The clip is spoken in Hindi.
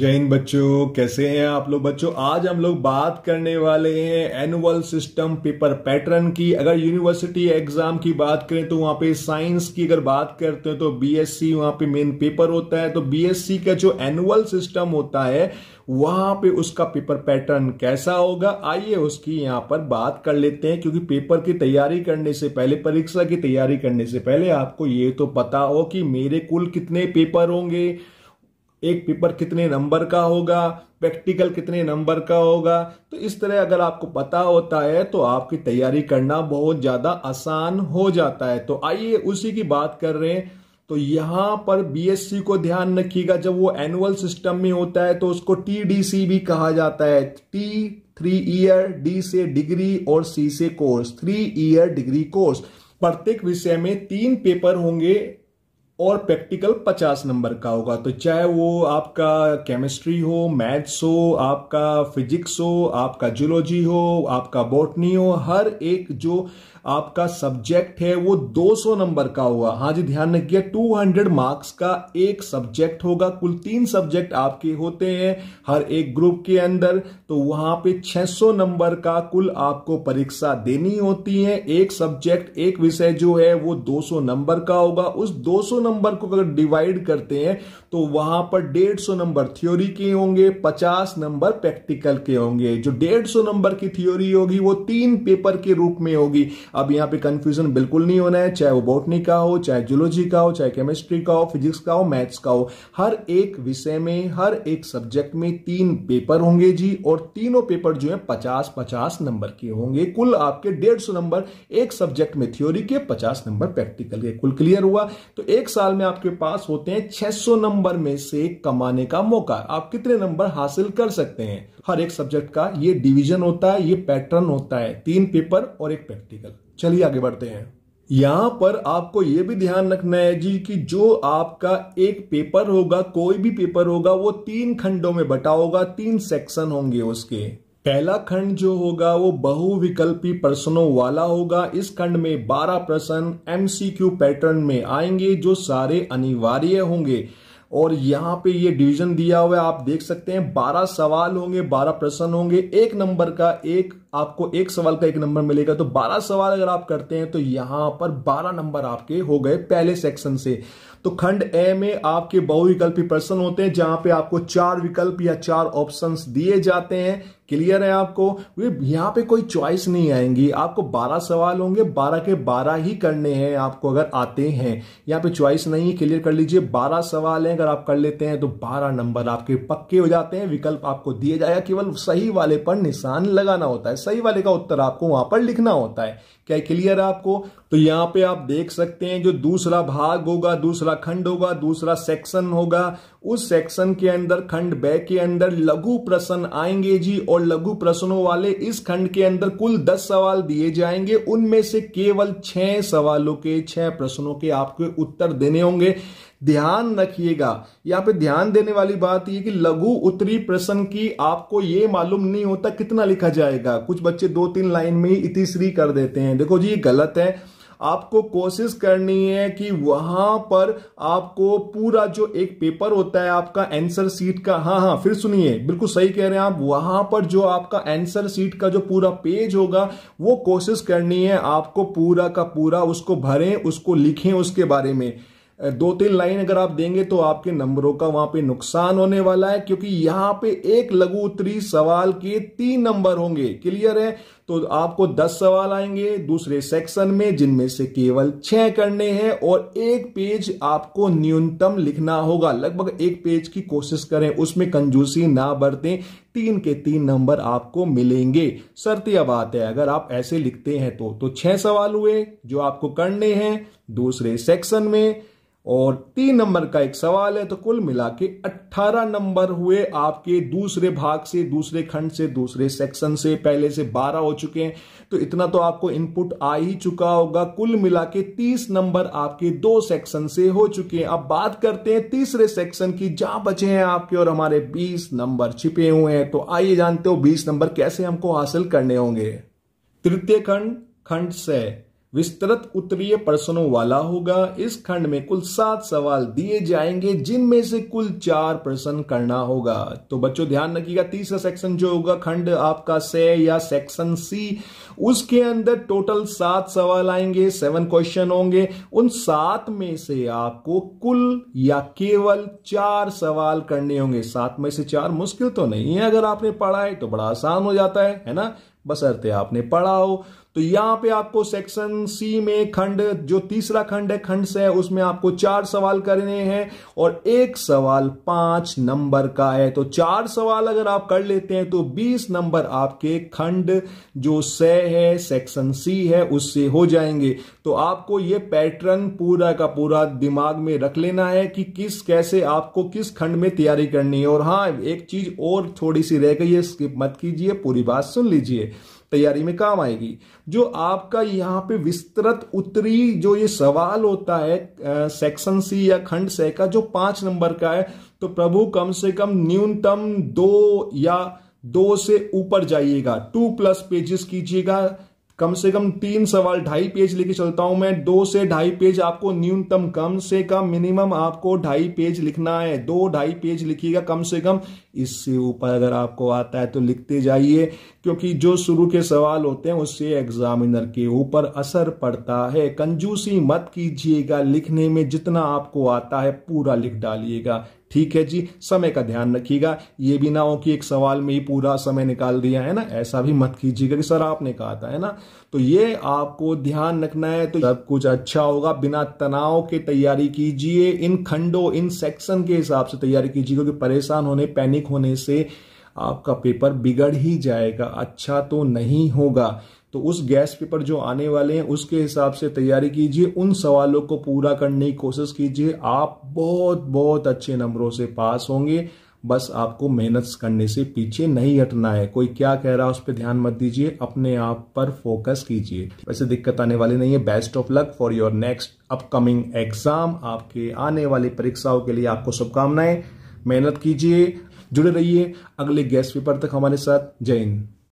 जय हिंद बच्चों कैसे हैं आप लोग बच्चों आज हम लोग बात करने वाले हैं एनुअल सिस्टम पेपर पैटर्न की अगर यूनिवर्सिटी एग्जाम की बात करें तो वहां पे साइंस की अगर बात करते हैं तो बीएससी वहां पे मेन पेपर होता है तो बीएससी का जो एनुअल सिस्टम होता है वहां पे उसका पेपर पैटर्न कैसा होगा आइए उसकी यहाँ पर बात कर लेते हैं क्योंकि पेपर की तैयारी करने से पहले परीक्षा की तैयारी करने से पहले आपको ये तो पता हो कि मेरे कुल कितने पेपर होंगे एक पेपर कितने नंबर का होगा प्रैक्टिकल कितने नंबर का होगा तो इस तरह अगर आपको पता होता है तो आपकी तैयारी करना बहुत ज़्यादा आसान हो जाता है तो आइए उसी की बात कर रहे हैं तो यहां पर बीएससी को ध्यान रखिएगा जब वो एनुअल सिस्टम में होता है तो उसको टीडीसी भी कहा जाता है टी थ्री ईयर डी से डिग्री और सी से course three year degree course प्रत्येक विषय में तीन पेपर होंगे और प्रैक्टिकल पचास नंबर का होगा तो चाहे वो आपका केमिस्ट्री हो मैथ्स हो आपका फिजिक्स हो आपका जूलॉजी हो आपका बॉटनी हो हर एक जो आपका सब्जेक्ट है वो 200 नंबर का हुआ हाँ जी ध्यान रखिए 200 मार्क्स का एक सब्जेक्ट होगा कुल तीन सब्जेक्ट आपके होते हैं हर एक ग्रुप के अंदर तो वहां पे 600 नंबर का कुल आपको परीक्षा देनी होती है एक सब्जेक्ट एक विषय जो है वो 200 नंबर का होगा उस 200 नंबर को अगर डिवाइड करते हैं तो वहां पर 150 नंबर थ्योरी के होंगे 50 नंबर प्रैक्टिकल के होंगे जो 150 नंबर की थ्योरी होगी वो तीन पेपर के रूप में होगी अब यहाँ पे कंफ्यूजन बिल्कुल नहीं होना है चाहे वो बॉटनी का हो चाहे जूलॉजी का हो चाहे केमिस्ट्री का हो फिजिक्स का हो मैथ्स का हो हर एक विषय में हर एक सब्जेक्ट में तीन पेपर होंगे जी और तीनों पेपर जो है पचास पचास नंबर के होंगे कुल आपके डेढ़ सौ नंबर एक सब्जेक्ट में थ्योरी के पचास नंबर प्रैक्टिकल के कुल क्लियर हुआ तो एक साल में आपके पास होते हैं छह सौ नंबर में से कमाने का मौका आप कितने नंबर हासिल कर सकते हैं हर एक सब्जेक्ट का ये डिवीजन होता है ये पैटर्न होता है तीन पेपर और एक प्रैक्टिकल चलिए आगे बढ़ते हैं यहां पर आपको यह भी ध्यान रखना है जी कि जो आपका एक पेपर होगा कोई भी पेपर होगा वो तीन खंडों में बटा होगा तीन सेक्शन होंगे उसके पहला खंड जो होगा वो बहुविकल्पी प्रश्नों वाला होगा इस खंड में 12 प्रश्न एमसीक्यू पैटर्न में आएंगे जो सारे अनिवार्य होंगे और यहाँ पे ये डिवीजन दिया हुआ है आप देख सकते हैं 12 सवाल होंगे 12 प्रश्न होंगे एक नंबर का एक आपको एक सवाल का एक नंबर मिलेगा तो 12 सवाल अगर आप करते हैं तो यहां पर 12 नंबर आपके हो गए पहले सेक्शन से तो खंड ए में आपके बहुविकल्पी प्रश्न होते हैं जहां पे आपको चार विकल्प या चार ऑप्शंस दिए जाते हैं क्लियर है आपको यहाँ पे कोई चॉइस नहीं आएंगी आपको 12 सवाल होंगे 12 के 12 ही करने हैं आपको अगर आते हैं यहाँ पे चॉइस नहीं है क्लियर कर लीजिए 12 सवाल हैं अगर आप कर लेते हैं तो 12 नंबर आपके पक्के हो जाते हैं विकल्प आपको दिए जाएगा केवल सही वाले पर निशान लगाना होता है सही वाले का उत्तर आपको वहां पर लिखना होता है क्या क्लियर है आपको तो यहाँ पे आप देख सकते हैं जो दूसरा भाग होगा दूसरा खंड होगा दूसरा सेक्शन होगा उस सेक्शन के अंदर खंड बे के अंदर लघु प्रश्न आएंगे जी और लघु प्रश्नों वाले इस खंड के अंदर कुल दस सवाल दिए जाएंगे उनमें से केवल छह सवालों के छह प्रश्नों के आपको उत्तर देने होंगे ध्यान रखिएगा यहाँ पे ध्यान देने वाली बात यह कि लघु उत्तरी प्रश्न की आपको ये मालूम नहीं होता कितना लिखा जाएगा कुछ बच्चे दो तीन लाइन में ही इतिश्री कर देते हैं देखो जी ये गलत है आपको कोशिश करनी है कि वहां पर आपको पूरा जो एक पेपर होता है आपका एंसर सीट का हाँ हाँ फिर सुनिए बिल्कुल सही कह रहे हैं आप वहां पर जो आपका एंसर सीट का जो पूरा पेज होगा वो कोशिश करनी है आपको पूरा का पूरा उसको भरें उसको लिखें उसके बारे में दो तीन लाइन अगर आप देंगे तो आपके नंबरों का वहां पे नुकसान होने वाला है क्योंकि यहां पे एक लघु उत्तरी सवाल के तीन नंबर होंगे क्लियर है तो आपको दस सवाल आएंगे दूसरे सेक्शन में जिनमें से केवल छह करने हैं और एक पेज आपको न्यूनतम लिखना होगा लगभग एक पेज की कोशिश करें उसमें कंजूसी ना बरतें तीन के तीन नंबर आपको मिलेंगे यह बात है अगर आप ऐसे लिखते हैं तो तो छह सवाल हुए जो आपको करने हैं दूसरे सेक्शन में और तीन नंबर का एक सवाल है तो कुल मिला के अट्ठारह नंबर हुए आपके दूसरे भाग से दूसरे खंड से दूसरे सेक्शन से पहले से बारह हो चुके हैं तो इतना तो आपको इनपुट आ ही चुका होगा कुल मिला के तीस नंबर आपके दो सेक्शन से हो चुके हैं अब बात करते हैं तीसरे सेक्शन की जहां बचे हैं आपके और हमारे बीस नंबर छिपे हुए हैं तो आइए जानते हो बीस नंबर कैसे हमको हासिल करने होंगे तृतीय खंड खंड से विस्तृत उत्तरीय प्रश्नों वाला होगा इस खंड में कुल सात सवाल दिए जाएंगे जिनमें से कुल चार प्रश्न करना होगा तो बच्चों ध्यान रखिएगा तीसरा सेक्शन जो होगा खंड आपका से या सेक्शन सी उसके अंदर टोटल सात सवाल आएंगे सेवन क्वेश्चन होंगे उन सात में से आपको कुल या केवल चार सवाल करने होंगे सात में से चार मुश्किल तो नहीं है अगर आपने पढ़ा है तो बड़ा आसान हो जाता है है ना बसरते आपने पढ़ा हो तो यहां पे आपको सेक्शन सी में खंड जो तीसरा खंड है खंड से है उसमें आपको चार सवाल करने हैं और एक सवाल पांच नंबर का है तो चार सवाल अगर आप कर लेते हैं तो बीस नंबर आपके खंड जो से है सेक्शन सी है उससे हो जाएंगे तो आपको ये पैटर्न पूरा का पूरा दिमाग में रख लेना है कि किस कैसे आपको किस खंड में तैयारी करनी है और हाँ एक चीज और थोड़ी सी रह गई है स्किप मत कीजिए पूरी बात सुन लीजिए तैयारी में काम आएगी जो आपका यहाँ पे विस्तृत उत्तरी जो ये सवाल होता है सेक्शन सी या खंड से का जो पांच नंबर का है तो प्रभु कम से कम न्यूनतम दो या दो से ऊपर जाइएगा टू प्लस पेजेस कीजिएगा कम से कम तीन सवाल ढाई पेज लेके चलता हूं मैं दो से ढाई पेज आपको न्यूनतम कम से कम मिनिमम आपको ढाई पेज लिखना है दो ढाई पेज लिखिएगा कम से कम इससे ऊपर अगर आपको आता है तो लिखते जाइए क्योंकि जो शुरू के सवाल होते हैं उससे एग्जामिनर के ऊपर असर पड़ता है कंजूसी मत कीजिएगा लिखने में जितना आपको आता है पूरा लिख डालिएगा ठीक है जी समय का ध्यान रखिएगा ये भी ना हो कि एक सवाल में ही पूरा समय निकाल दिया है ना ऐसा भी मत कीजिएगा कि सर आपने कहा था है ना तो ये आपको ध्यान रखना है तो सब कुछ अच्छा होगा बिना तनाव के तैयारी कीजिए इन खंडों इन सेक्शन के हिसाब से तैयारी कीजिए क्योंकि परेशान होने पैनिक होने से आपका पेपर बिगड़ ही जाएगा अच्छा तो नहीं होगा तो उस गैस पेपर जो आने वाले हैं उसके हिसाब से तैयारी कीजिए उन सवालों को पूरा करने की कोशिश कीजिए आप बहुत बहुत अच्छे नंबरों से पास होंगे बस आपको मेहनत करने से पीछे नहीं हटना है कोई क्या कह रहा है उस पर ध्यान मत दीजिए अपने आप पर फोकस कीजिए वैसे दिक्कत आने वाली नहीं है best of luck for your next upcoming exam आपके आने वाली परीक्षाओं के लिए आपको शुभकामनाएं मेहनत कीजिए जुड़े रहिए अगले गैस पेपर तक हमारे साथ जय हिंद